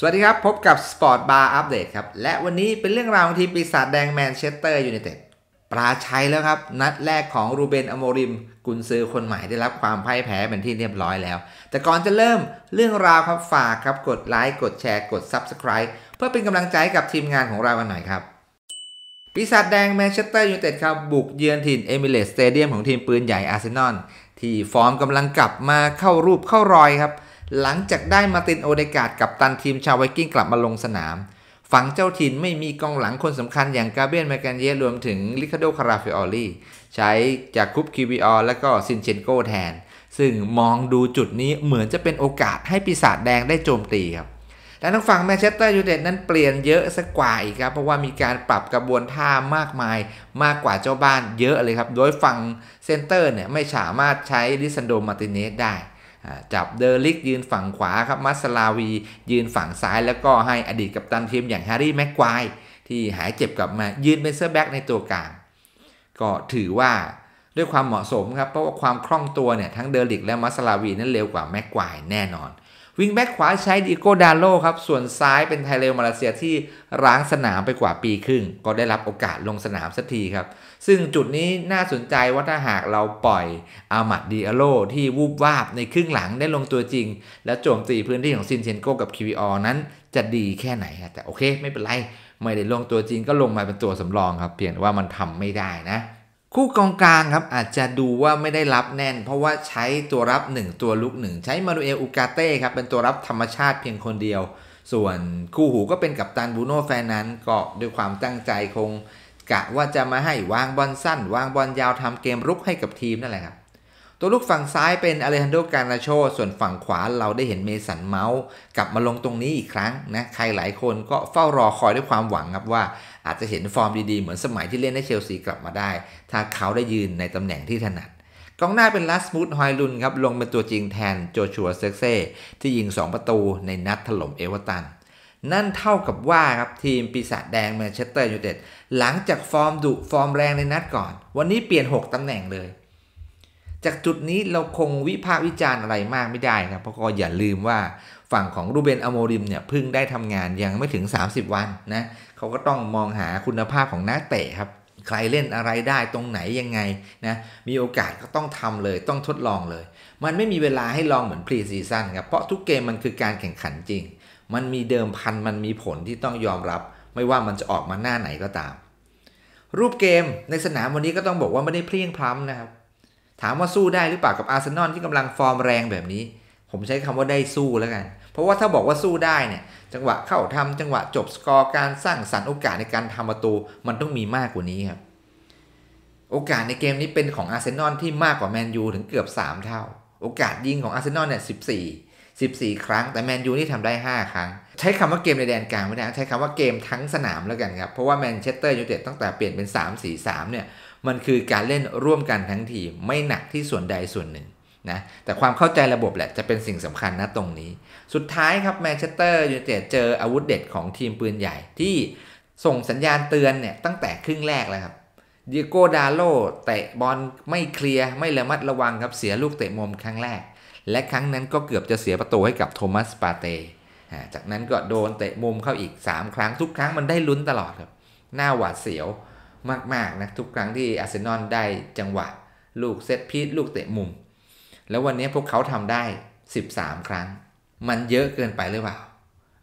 สวัสดีครับ พบกับ Sport Bar อัปเดตครับและวันนี้เป็นเรื่องราวของทีมปีศาจแดงแมนเชสเตอร์ยูไนเต็ดปราชัยแล้วครับ นัดแรกของรูเบนอโมริม กุนซือคนใหม่ได้รับความพ่ายแพ้เป็นที่เรียบร้อยแล้ว แต่ก่อนจะเริ่มเรื่องราวครับฝากครับกดไลค์กดแชร์กด Subscribe เพื่อเป็นกำลังใจกับทีมงานของเรากันหน่อยครับ ปีศาจแดงแมนเชสเตอร์ยูไนเต็ดครับบุกเยือนถิ่นเอมิเรสสเตเดียมของทีมปืนใหญ่อาร์เซนอลที่ฟอร์มกำลังกลับมาเข้ารูปเข้ารอยครับหลังจากได้มาตินโอเดกาดกับตันทีมชาวไวกิ้งกลับมาลงสนาม ฝั่งเจ้าถิ่นไม่มีกองหลังคนสำคัญอย่างกาเบียนแมกันเยรวมถึงลิคาโดคาราฟิออลีใช้จากคุปคิวิออและก็ซินเชนโกแทน ซึ่งมองดูจุดนี้เหมือนจะเป็นโอกาสให้ปีศาจแดงได้โจมตีครับและทางฝั่งแมนเชสเตอร์ยูไนเต็ดนั้นเปลี่ยนเยอะสักกว่าอีกครับเพราะว่ามีการปรับกระบวนท่ามากมายมากกว่าเจ้าบ้านเยอะเลยครับโดยฝั่งเซนเตอร์เนี่ยไม่สามารถใช้ลิซันโดมาติเนสได้จับเดอลิกยืนฝั่งขวาครับมัสลาวี ยืนฝั่งซ้าย แล้วก็ให้อดีตกัปตันทีมอย่างแฮร์รี่แม็กควายที่หายเจ็บกลับมา ยืนเป็นเซอร์แบ็กในตัวกลาง ก็ถือว่าด้วยความเหมาะสมครับ เพราะว่าความคล่องตัวเนี่ย ทั้งเดอลิกและมัสลาวีนั้นเร็วกว่าแม็กควายแน่นอนวิงแบ็กขวาใช้ดิโกดาโลครับส่วนซ้ายเป็นไทเลมาเลเซียที่ร้างสนามไปกว่าปีครึ่ง ก็ได้รับโอกาสลงสนามสักทีครับ ซึ่งจุดนี้น่าสนใจว่าถ้าหากเราปล่อยอามัดดิอาโลที่วูบวาบในครึ่งหลังได้ลงตัวจริง และโจมตีพื้นที่ของซินเชนโกกับคิวิออนั้นจะดีแค่ไหนแต่โอเคไม่เป็นไร ไม่ได้ลงตัวจริง ก็ลงมาเป็นตัวสำรองครับ เพียงแต่ว่ามันทำไม่ได้นะคู่กองกลางครับอาจจะดูว่าไม่ได้รับแน่น เพราะว่าใช้ตัวรับ 1 ตัวลุก 1 ใช้มารูเอลอูกาเต้ครับเป็นตัวรับธรรมชาติเพียงคนเดียว ส่วนคู่หูก็เป็นกัปตันบูโน่แฟนนั้นก็ด้วยความตั้งใจคงกะว่าจะมาให้วางบอลสั้น วางบอลยาวทำเกมรุกให้กับทีมนั่นแหละครับตัวลูกฝั่งซ้ายเป็นอเลฮันโดการาโชส่วนฝั่งขวาเราได้เห็นเมสันเมาส์กลับมาลงตรงนี้อีกครั้งนะใครหลายคนก็เฝ้ารอคอยด้วยความหวังครับว่าอาจจะเห็นฟอร์มดีๆ เหมือนสมัยที่เล่นให้เชลซีกลับมาได้ ถ้าเขาได้ยืนในตำแหน่งที่ถนัดกองหน้าเป็นลัสมูดฮอยลุนครับลงเป็นตัวจริงแทนโจชัวเซกเซ่ที่ยิง 2 ประตูในนัดถล่มเอเวอร์ตัน นั่นเท่ากับว่าครับทีมปีศาจแดงแมนเชสเตอร์ยูไนเต็ด หลังจากฟอร์มดุฟอร์มแรงในนัดก่อน วันนี้เปลี่ยน6ตำแหน่งเลย จากจุดนี้เราคงวิพากษ์วิจารณ์อะไรมากไม่ได้ครับเพราะก็อย่าลืมว่า ฝั่งของรูเบนอโมริมเนี่ยเพิ่งได้ทำงานยังไม่ถึง 30 วันนะเขาก็ต้องมองหาคุณภาพของนักเตะครับ ใครเล่นอะไรได้ตรงไหนยังไงนะมีโอกาสก็ต้องทำเลย ต้องทดลองเลย มันไม่มีเวลาให้ลองเหมือนพรีซีซั่นครับเพราะทุกเกมมันคือการแข่งขันจริง มันมีเดิมพันมันมีผลที่ต้องยอมรับ ไม่ว่ามันจะออกมาหน้าไหนก็ตาม รูปเกมในสนามวันนี้ก็ต้องบอกว่าไม่ได้เพลียงพล้ำนะครับถามว่าสู้ได้หรือเปล่ากับอาร์เซนอลที่กำลังฟอร์มแรงแบบนี้ผมใช้คำว่าได้สู้แล้วกันเพราะว่าถ้าบอกว่าสู้ได้เนี่ยจังหวะเข้าทำจังหวะจบสกอร์การสร้างสรรค์โอกาสในการทำประตูมันต้องมีมากกว่านี้ครับ โอกาสในเกมนี้เป็นของอาร์เซนอลที่มากกว่าแมนยูถึงเกือบ 3 เท่า โอกาสยิงของอาร์เซนอลเนี่ย14 14 ครั้งแต่แมนยูนี่ทำได้ 5 ครั้ง ใช้คำว่าเกมในแดนกลางไม่ได้ใช้คำว่าเกมทั้งสนามแล้วกันครับ เพราะว่าแมนเชสเตอร์ยูไนเต็ดตั้งแต่เปลี่ยนเป็น 3 4 3เนี่ยมันคือการเล่นร่วมกันทั้งทีมไม่หนักที่ส่วนใดส่วนหนึ่งนะแต่ความเข้าใจระบบแหละจะเป็นสิ่งสำคัญนะตรงนี้ สุดท้ายครับ แมนเชสเตอร์ยูไนเต็ดเจออาวุธเด็ดของทีมปืนใหญ่ที่ส่งสัญญาณเตือนเนี่ยตั้งแต่ครึ่งแรกแล้วครับดิโก้ดาโลเตะบอลไม่เคลียร์ ไม่ระมัดระวังครับเสียลูกเตะมุมครั้งแรก และครั้งนั้นก็เกือบจะเสียประตูให้กับโทมัสปาเตจากนั้นก็โดนเตะมุมเข้าอีก 3 ครั้งทุกครั้งมันได้ลุ้นตลอดครับหน้าหวาดเสียวมากๆนะทุกครั้งที่อาร์เซนอลได้จังหวะลูกเซตพีทลูกเตะมุมแล้ววันนี้พวกเขาทำได้13ครั้ง มันเยอะเกินไปหรือเปล่า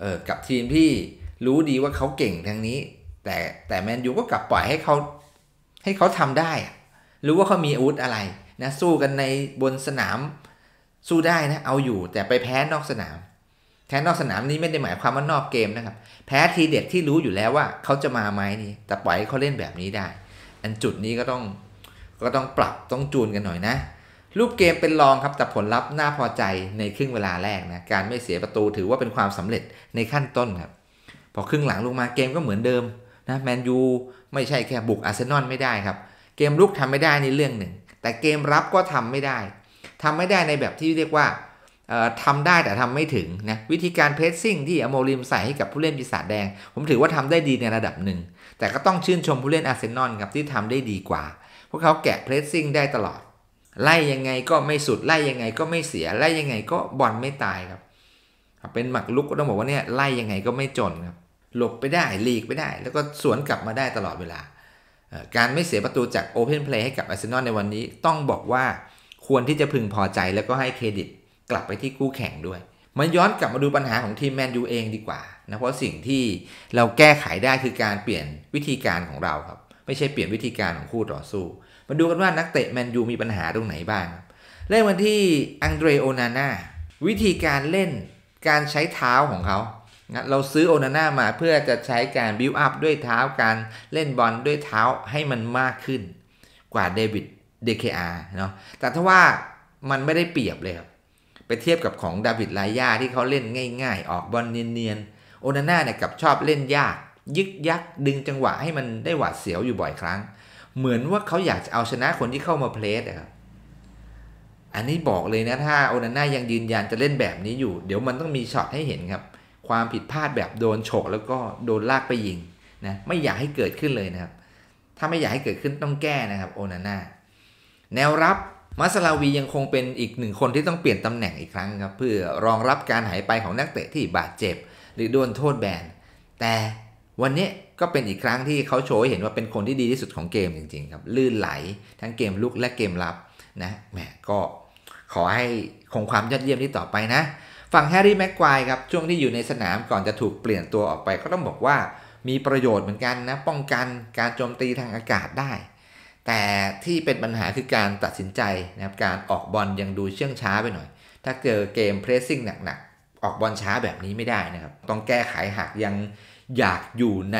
เออ กับทีมพี่รู้ดีว่าเขาเก่งทางนี้ แต่แต่แมนยูก็กลับปล่อยให้เขาให้เขาทำได้รู้ว่าเขามีอาวุธอะไรนะ สู้กันในบนสนามสู้ได้นะเอาอยู่แต่ไปแพ้นอกสนามแพ้นอกสนามนี้ไม่ได้หมายความว่านอกเกมนะครับ แพ้ทีเด็ดที่รู้อยู่แล้วว่า เขาจะมาไหมนี่แต่ปล่อยให้เขาเล่นแบบนี้ได้ อันจุดนี้ก็ต้องก็ต้องปรับต้องจูนกันหน่อยนะรูปเกมเป็นรองครับแต่ผลลัพธ์น่าพอใจในครึ่งเวลาแรกนะการไม่เสียประตูถือว่าเป็นความสำเร็จในขั้นต้นครับพอครึ่งหลังลงมาเกมก็เหมือนเดิมนะแมนยูไม่ใช่แค่บุกอาร์เซนอลไม่ได้ครับเกมลุกทำไม่ได้นี่เรื่องหนึ่ง แต่เกมรับก็ทำไม่ได้ ทำไม่ได้ในแบบที่เรียกว่าทำได้แต่ทำไม่ถึงนะวิธีการเพรสซิ่งที่อโมริมใส่ให้กับผู้เล่นปีศาจแดง ผมถือว่าทำได้ดีในระดับหนึ่งแต่ก็ต้องชื่นชมผู้เล่นอาร์เซนอลครับที่ทำได้ดีกว่าพวกเขาแกะเพรสซิ่งได้ตลอดไล่ยังไงก็ไม่สุดไล่ยังไง ก็ไม่เสีย ไล่ยังไงก็บอลไม่ตายครับเป็นหมักลุกก็ต้องบอกว่าเนี่ยไล่ยังไงก็ไม่จนครับหลบไปได้หลีกไปได้ แล้วก็สวนกลับมาได้ตลอดเวลาการไม่เสียประตูจากโอเพนเพลย์ให้กับอาร์เซนอลในวันนี้ต้องบอกว่าควรที่จะพึงพอใจแล้วก็ให้เครดิต กลับไปที่คู่แข่งด้วยมันย้อนกลับมาดูปัญหาของทีมแมนยูเองดีกว่านะเพราะสิ่งที่เราแก้ไขได้คือการเปลี่ยนวิธีการของเราครับ ไม่ใช่เปลี่ยนวิธีการของคู่ต่อสู้มาดูกันว่านักเตะแมนยูมีปัญหาตรงไหนบ้างเริ่มกันที่อังเดรโอนาน่าวิธีการเล่นการใช้เท้าของเขา เราซื้อโอนาน่ามาเพื่อจะใช้การบิวอัพด้วยเท้าการเล่นบอลด้วยเท้าให้มันมากขึ้น กว่าเดวิดเดเคอาร์เนาะแต่ถ้าว่ามันไม่ได้เปรียบเลยครับไปเทียบกับของดาวิดลายาที่เขาเล่นง่ายๆ ออกบอลเนียนๆโอนาน่าเนี่ยกับชอบเล่นยากยึกยักดึงจังหวะให้มันได้หวาดเสียวอยู่บ่อยครั้งเหมือนว่าเขาอยากจะเอาชนะคนที่เข้ามาเพลสอะครับ อันนี้บอกเลยนะถ้าโอนาน่ายังยืนยันจะเล่นแบบนี้อยู่เดี๋ยวมันต้องมีช็อตให้เห็นครับ ความผิดพลาดแบบโดนโฉก แล้วก็โดนลากไปยิงนะไม่อยากให้เกิดขึ้นเลยนะครับ ถ้าไม่อยากให้เกิดขึ้นต้องแก้นะครับโอนาน่าแนวรับมาสลาวียังคงเป็นอีกหนึ่งคนที่ต้องเปลี่ยนตำแหน่งอีกครั้งครับเพื่อรองรับการหายไปของนักเตะที่บาดเจ็บ หรือโดนโทษแบนแต่วันนี้ก็เป็นอีกครั้งที่เขาโชว์เห็นว่าเป็นคนที่ดีที่สุดของเกมจริงๆครับลื่นไหลทั้งเกมลุกและเกมรับนะแหมก็ขอให้คงความยอดเยี่ยมนี้ต่อไปนะ ฝั่งแฮร์รี่แม็กควายครับช่วงที่อยู่ในสนามก่อนจะถูกเปลี่ยนตัวออกไป ก็ต้องบอกว่ามีประโยชน์เหมือนกันนะป้องกันการโจมตีทางอากาศได้ แต่ที่เป็นปัญหาคือการตัดสินใจนะครับการออกบอลยังดูเชื่องช้าไปหน่อย ถ้าเจอเกมเพรสซิ่งหนักๆออกบอลช้าแบบนี้ไม่ได้นะครับต้องแก้ไขหากยังอยากอยู่ใน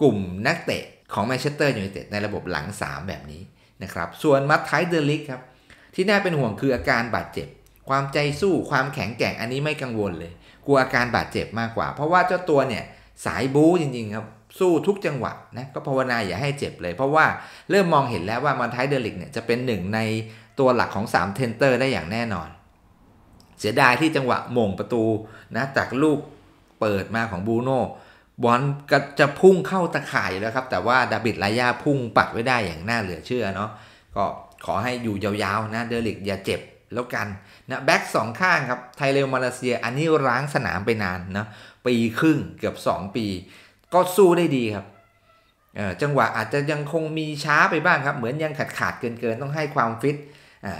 กลุ่มนักเตะของแมนเชสเตอร์ยูไนเต็ดในระบบหลัง 3 แบบนี้นะครับ ส่วนมัตไทเดลิกครับที่น่าเป็นห่วงคืออาการบาดเจ็บ ความใจสู้ความแข็งแกร่งอันนี้ไม่กังวลเลย กลัวอาการบาดเจ็บมากกว่า เพราะว่าเจ้าตัวเนี่ย สายบู๊จริงๆครับสู้ทุกจังหวะนะก็ภาวนาอย่าให้เจ็บเลย เพราะว่าเริ่มมองเห็นแล้วว่ามันไทเดลิกเนี่ยจะเป็นหนึ่งในตัวหลักของ3เทนเตอร์ได้อย่างแน่นอนเสียดายที่จังหวะมงประตูนะจากลูกเปิดมาของบูโนบอลก็จะพุ่งเข้าตะข่ายแล้วครับแต่ว่าดาบิดลายาพุ่งปัดไว้ได้อย่างน่าเหลือเชื่อเนาะก็ขอให้อยู่ยาวๆนะเดลิกอย่าเจ็บแล้วกันนะแบ็กสองข้างครับไทยเลวมาเลเซีย อันนี้ร้างสนามไปนานนะปีครึ่งเกือบ 2 ปี ก็สู้ได้ดีครับจังหวะอาจจะยังคงมีช้าไปบ้างครับเหมือนยังขาดขาดเกินๆ ต้องให้ความฟิต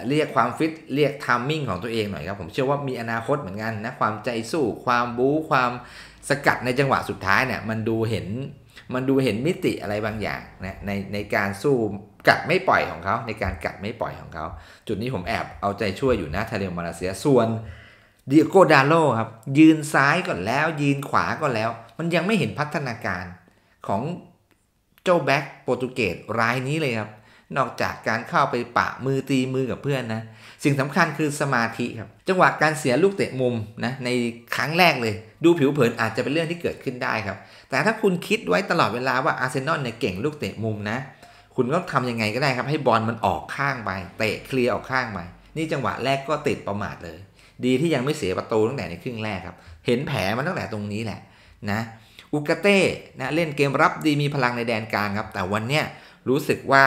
เรียกความฟิตเรียกทามมิ่งของตัวเองหน่อยครับผมเชื่อว่ามีอนาคตเหมือนกันนะความใจสู้ความบู๊ความสกัดในจังหวะสุดท้ายเนี่ยมันดูเห็นมันดูเห็นมิติอะไรบางอย่างนะในในการสู้กัดไม่ปล่อยของเขาในการกัดไม่ปล่อยของเขาจุดนี้ผมแอบเอาใจช่วยอยู่นะทาเลมาลาเซียส่วนดิโกดาโลครับยืนซ้ายก่อนแล้ว ยืนขวาก่อนแล้ว มันยังไม่เห็นพัฒนาการของเจ้าแบ็กโปรตุเกสรายนี้เลยครับ นอกจากการเข้าไปปะมือตีมือกับเพื่อนนะสิ่งสำคัญคือสมาธิครับจังหวะการเสียลูกเตะมุมนะในครั้งแรกเลย ดูผิวเผินอาจจะเป็นเรื่องที่เกิดขึ้นได้ครับ แต่ถ้าคุณคิดไว้ตลอดเวลาว่าอาร์เซนอลเนี่ยเก่งลูกเตะมุมนะคุณก็ทํำยังไงก็ได้ครับ ให้บอลมันออกข้างไป เตะเคลียร์ออกข้างไป นี่จังหวะแรกก็ติดประมาทเลยดีที่ยังไม่เสียประตูตั้งแต่ในครึ่งแรกครับ เห็นแผลมันตั้งแต่ตรงนี้แหละนะอุกาเต้นะเล่นเกมรับ ดีมีพลังในแดนกลางครับแต่วันเนี้ยรู้สึกว่า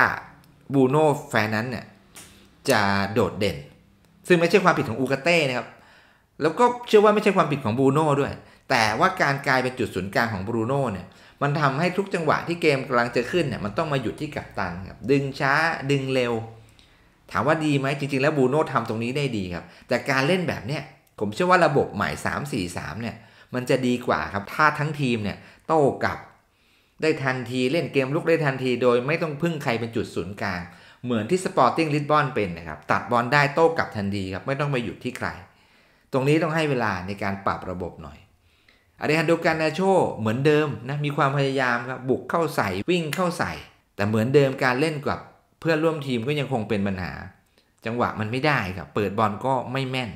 บูโน่แฟนนั้นเนี่ยจะโดดเด่น ซึ่งไม่ใช่ความผิดของ อูกาเต้นะครับแล้วก็เชื่อว่าไม่ใช่ความผิดของบูโน่ด้วย แต่ว่าการกลายเป็นจุดศูนย์กลางของบูโน่เนี่ยมันทำให้ทุกจังหวะที่เกมกำลังจะขึ้นเนี่ยมันต้องมาหยุดที่กัปตันครับดึงช้าดึงเร็ว ถามว่าดีไหมจริง ๆ แล้วบูโน่ทำตรงนี้ได้ดีครับแต่การเล่นแบบเนี้ยผมเชื่อว่าระบบใหม่ 3-4-3เนี่ยมันจะดีกว่าครับถ้าทั้งทีมเนี่ยโต้กลับได้ทันทีเล่นเกมลุกได้ทันที โดยไม่ต้องพึ่งใครเป็นจุดศูนย์กลางเหมือนที่สปอร์ติ้งลิสบอนเป็นนะครับ ตัดบอลได้โต้กลับทันทีครับ ไม่ต้องไปหยุดที่ใคร ตรงนี้ต้องให้เวลาในการปรับระบบหน่อยอาเดฮันโดการนาโชเหมือนเดิมนะมีความพยายามครับบุกเข้าใส่วิ่งเข้าใส่ แต่เหมือนเดิมการเล่นกับเพื่อนร่วมทีมก็ยังคงเป็นปัญหา จังหวะมันไม่ได้ครับ เปิดบอลก็ไม่แม่น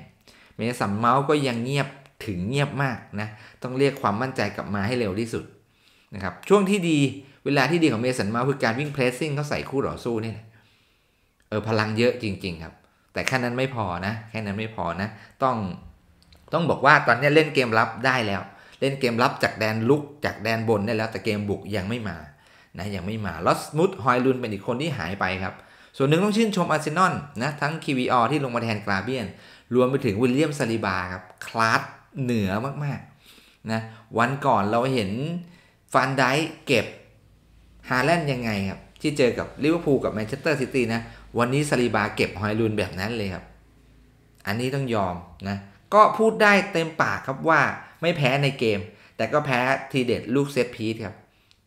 เมสัมเมาส์ก็ยังเงียบถึงเงียบมากนะต้องเรียกความมั่นใจกลับมาให้เร็วที่สุดนะครับช่วงที่ดีเวลาที่ดีของเมสันเมาส์คือการวิ่งเพรสซิ่งเข้าใส่คู่ต่อสู้นี่นะเออพลังเยอะจริงๆครับแต่แค่นั้นไม่พอนะแค่นั้นไม่พอนะต้องต้องบอกว่าตอนนี้เล่นเกมรับได้แล้ว เล่นเกมรับจากแดนลุกจากแดนบนได้แล้วแต่เกมบุกยังไม่มานะยังไม่มาลอสมุดฮอยลุนเป็นอีกคนที่หายไปครับ ส่วนหนึ่งต้องชื่นชมอาร์เซนอลนะทั้งคีวีออที่ลงมาแทนกราเบียน รวมไปถึงวิลเลียมซาลิบาครับ คลาสเหนือมากๆนะวันก่อนเราเห็นฟานไดเก็บฮาแลนด์ยังไงครับที่เจอกับลิเวอร์พูลกับแมนเชสเตอร์ซิตี้นะวันนี้ซาลีบาเก็บฮอยลุนแบบนั้นเลยครับ อันนี้ต้องยอมนะ ก็พูดได้เต็มปากครับว่าไม่แพ้ในเกม แต่ก็แพ้ทีเด็ดลูกเซตพีทครับ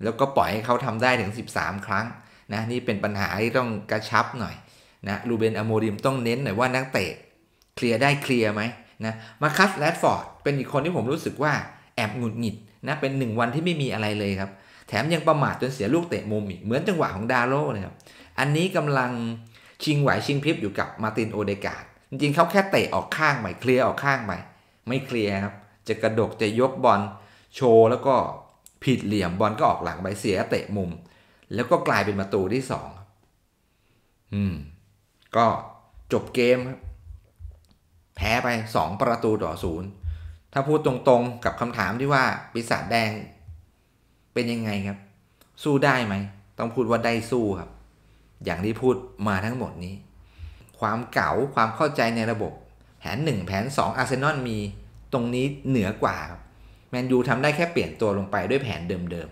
แล้วก็ปล่อยให้เขาทำได้ถึง 13 ครั้ง นะนี่เป็นปัญหาที่ต้องกระชับหน่อยนะลูเบนอโมริมต้องเน้นหน่อยว่านักเตะเคลียร์ได้เคลียร์ไหมนะมาคัสแรดฟอร์ดเป็นอีกคนที่ผมรู้สึกว่าแอบหงุดหงิดนะเป็นหนึ่งวันที่ไม่มีอะไรเลยครับแถมยังประมาทจนเสียลูกเตะมุม อีกเหมือนจังหวะของดาโร่นะครับอันนี้กำลังชิงไหวชิงพริบอยู่กับมาตินโอเดกาดจริงๆ เขาแค่เตะออกข้างไปเคลียร์ออกข้างไปไม่เคลียร์ครับจะกระดกจะยกบอลโชว์แล้วก็ผิดเหลี่ยมบอลก็ออกหลังไปเสียเตะมุม แล้วก็กลายเป็นประตูที่สองอืมก็จบเกมครับแพ้ไป 2 ประตูต่อศูนย์ถ้าพูดตรงๆกับคำถามที่ว่าปีศาจแดงเป็นยังไงครับ สู้ได้ไหม ต้องพูดว่าได้สู้ครับ อย่างที่พูดมาทั้งหมดนี้ ความเก่า ความเข้าใจในระบบ แผน 1 แผน2อาร์เซนอลมีตรงนี้เหนือกว่าครับแมนยูทำได้แค่เปลี่ยนตัวลงไปด้วยแผนเดิม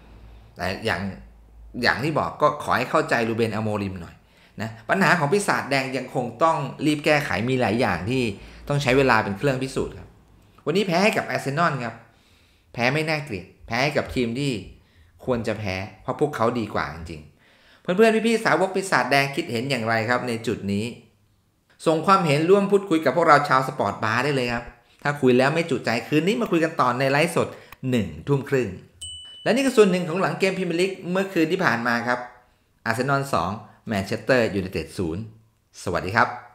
ๆแต่อย่างอย่างที่บอกก็ขอให้เข้าใจรูเบน อโมริมหน่อยนะ ปัญหาของพิศาจแดงยังคงต้องรีบแก้ไข มีหลายอย่างที่ต้องใช้เวลาเป็นเครื่องพิสูจน์ครับ วันนี้แพ้ให้กับอาร์เซนอลครับ แพ้ไม่น่าเกลียดแพ้กับทีมที่ควรจะแพ้เพราะพวกเขาดีกว่าจริงๆ เพื่อนๆพี่ๆสาวกปีศาจแดงคิดเห็นอย่างไรครับ ในจุดนี้ ส่งความเห็นร่วมพูดคุยกับพวกเราชาวสปอร์ตบาร์ได้เลยครับ ถ้าคุยแล้วไม่จุใจคืนนี้มาคุยกันต่อในไลฟ์สด 1 ทุ่มครึ่งและนี่ก็ส่วนหนึ่งของหลังเกมพิมลิกเมื่อคืนที่ผ่านมาครับอาร์เซนอล2แมนเชสเตอร์ยูไนเต็ด0สวัสดีครับ